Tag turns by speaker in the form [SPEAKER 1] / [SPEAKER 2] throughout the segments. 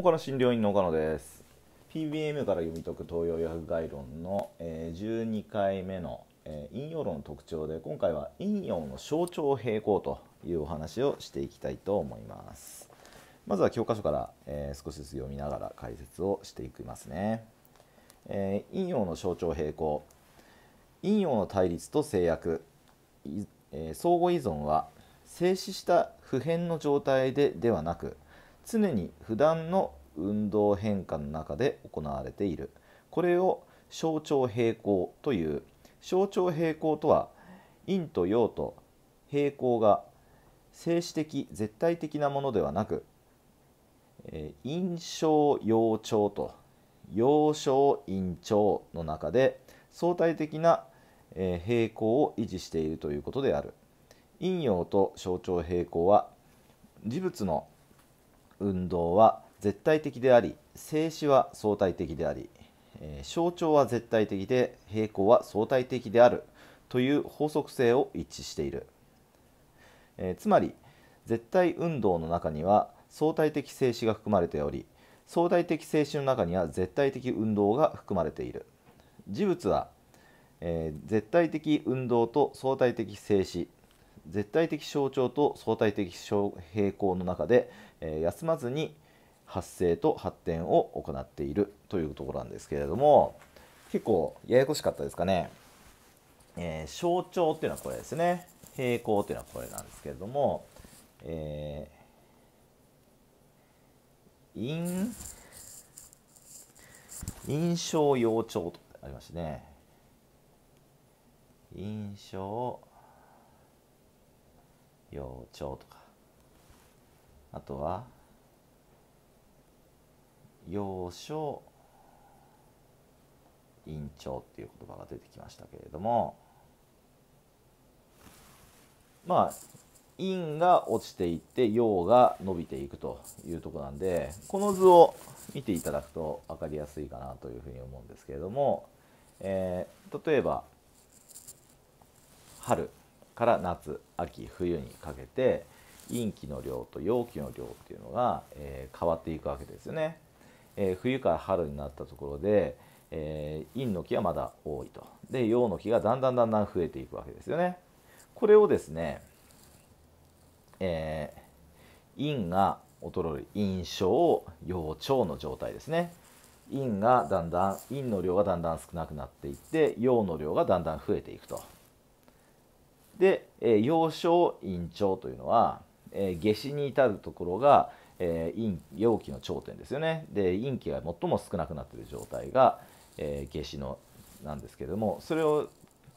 [SPEAKER 1] 岡野診療院の岡野です PBM から読み解く東洋薬概論の、え12回目の、え陰陽論の特徴で今回は陰陽の象徴平行というお話をしていきたいと思いますまずは教科書から、え少しずつ読みながら解説をしていきますね、え陰陽の象徴平行陰陽の対立と制約、え相互依存は静止した普遍の状態でではなく常に普段の運動変化の中で行われているこれを象徴平行という象徴平行とは陰と陽と平行が静止的絶対的なものではなく、えー、印象陽調と陽象陰調の中で相対的な、えー、平行を維持しているということである陰陽と象徴平行は事物の運動は絶対的であり静止は相対的であり、えー、象徴は絶対的で平行は相対的であるという法則性を一致している、えー、つまり絶対運動の中には相対的静止が含まれており相対的静止の中には絶対的運動が含まれている事物は、えー、絶対的運動と相対的静止絶対的象徴と相対的平衡の中で、え休まずに発生と発展を行っているというところなんですけれども結構ややこしかったですかね、えー、象徴っていうのはこれですね平行っていうのはこれなんですけれども、えー、印象幼鳥とありましたね印象幼鳥とかあとは幼少院長っていう言葉が出てきましたけれどもまあ陰が落ちていって陽が伸びていくというとこなんでこの図を見ていただくと分かりやすいかなというふうに思うんですけれども、えー、例えば春から夏秋冬にかけて陰気の量と陽気の量っていうのが、えー、変わっていくわけですよね。えー、冬から春になったところで、えー、陰の木はまだ多いとで陽の木がだんだんだんだん増えていくわけですよね。これをですね、えー、陰が衰える陰症陽腸の状態ですね。陰がだんだん陰の量がだんだん少なくなっていって陽の量がだんだん増えていくと。で、えー、幼少陰頂というのは、えー、下肢に至るところが、えー、陰陽気の頂点ですよねで陰気が最も少なくなっている状態が、えー、下肢のなんですけれどもそれを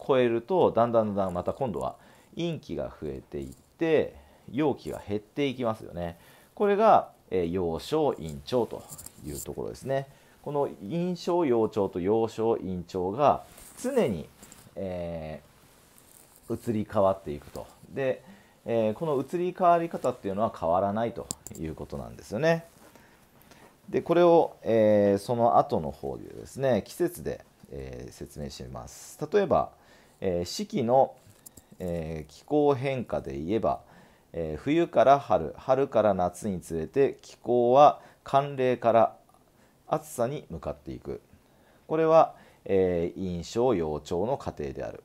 [SPEAKER 1] 超えるとだんだんだんだんまた今度は陰気が増えていって陽気が減っていきますよね。これが、えー、幼少陰頂というところですね。この陰小幼頂と幼少陰頂が常に、えー、移り変わっていくとで、えー、この移り変わり方っていうのは変わらないということなんですよねでこれを、えー、その後の方でですね季節で、えー、説明します例えば、え四季の、え気候変化で言えば、え冬から春春から夏につれて気候は寒冷から暑さに向かっていくこれは、えー、印象幼鳥の過程である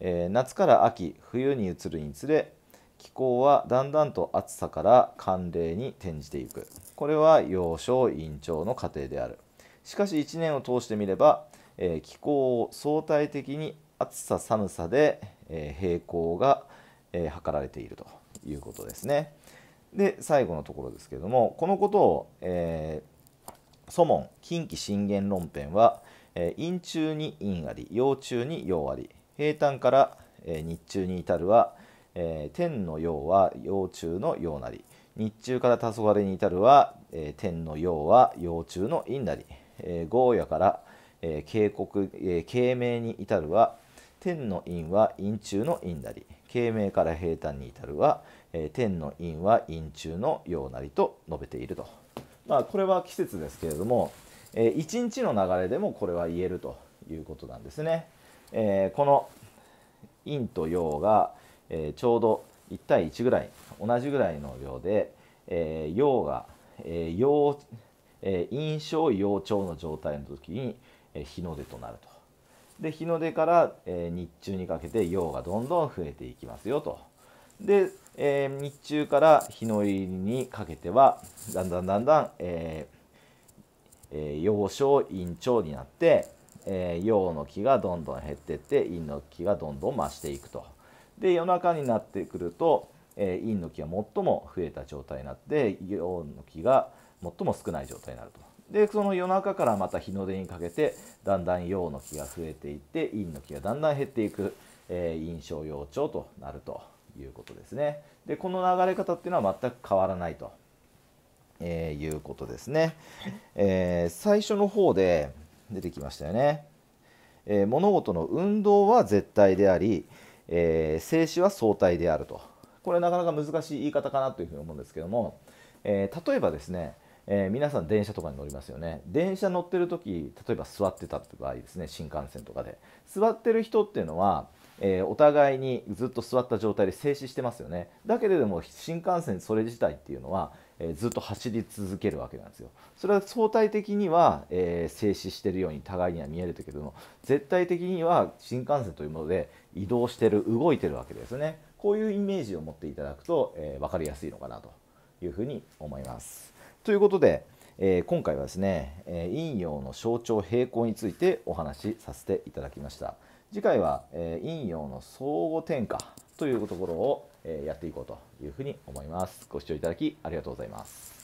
[SPEAKER 1] えー、夏から秋冬に移るにつれ気候はだんだんと暑さから寒冷に転じていくこれは幼少院長の過程であるしかし1年を通してみれば、えー、気候を相対的に暑さ寒さで、えー、平行が、えー、図られているということですねで最後のところですけどもこのことを、えー、モ門近畿信玄論編は、えー、陰中に陰あり陽中に陽あり平坦から、え日中に至るは、え天の陽は幼虫の陽なり日中から黄昏に至るは、え天の陽は幼虫の陰なり、えー、ヤから、え警告、えー、明に至るは天の陰は陰中の陰なり慶明から平坦に至るは、え天の陰は陰中のようなりと述べていると、まあ、これは季節ですけれども、えー、一日の流れでもこれは言えるということなんですね。えー、この陰と陽が、えー、ちょうど1対1ぐらい同じぐらいの量で、えー、陽が、えー、陽、えー、陰症陽腸の状態の時に、えー、日の出となると。で日の出から、えー、日中にかけて陽がどんどん増えていきますよと。で、えー、日中から日の入りにかけてはだんだんだんだん、えーえー、陽症陰腸になって、え陽の木がどんどん減っていって陰の木がどんどん増していくと。で夜中になってくると、え陰の木が最も増えた状態になって陽の木が最も少ない状態になると。でその夜中からまた日の出にかけてだんだん陽の木が増えていって陰の木がだんだん減っていく、えー、陰症陽長となるということですね。でこの流れ方っていうのは全く変わらないと、えー、いうことですね。えー、最初の方で出てきましたよね。えー、物事の運動は絶対であり、えー、静止は相対であるとこれなかなか難しい言い方かなというふうに思うんですけども、えー、例えばですね、えー、皆さん電車とかに乗りますよね電車乗ってる時例えば座ってた場合ですね新幹線とかで座ってる人っていうのは、えー、お互いにずっと座った状態で静止してますよねだけれども新幹線それ自体っていうのは、えー、ずっと走り続けるわけなんですよそれは相対的には、えー、静止してるように互いには見えるけども絶対的には新幹線というもので移動してる動いてるわけですねこういうイメージを持っていただくと、えー、分かりやすいのかなというふうに思いますということで、えー、今回はですね、え陰陽の象徴平行についてお話しさせていただきました。次回は、えー、陰陽の相互転換というところを、えー、やっていこうというふうに思います。ご視聴いただきありがとうございます。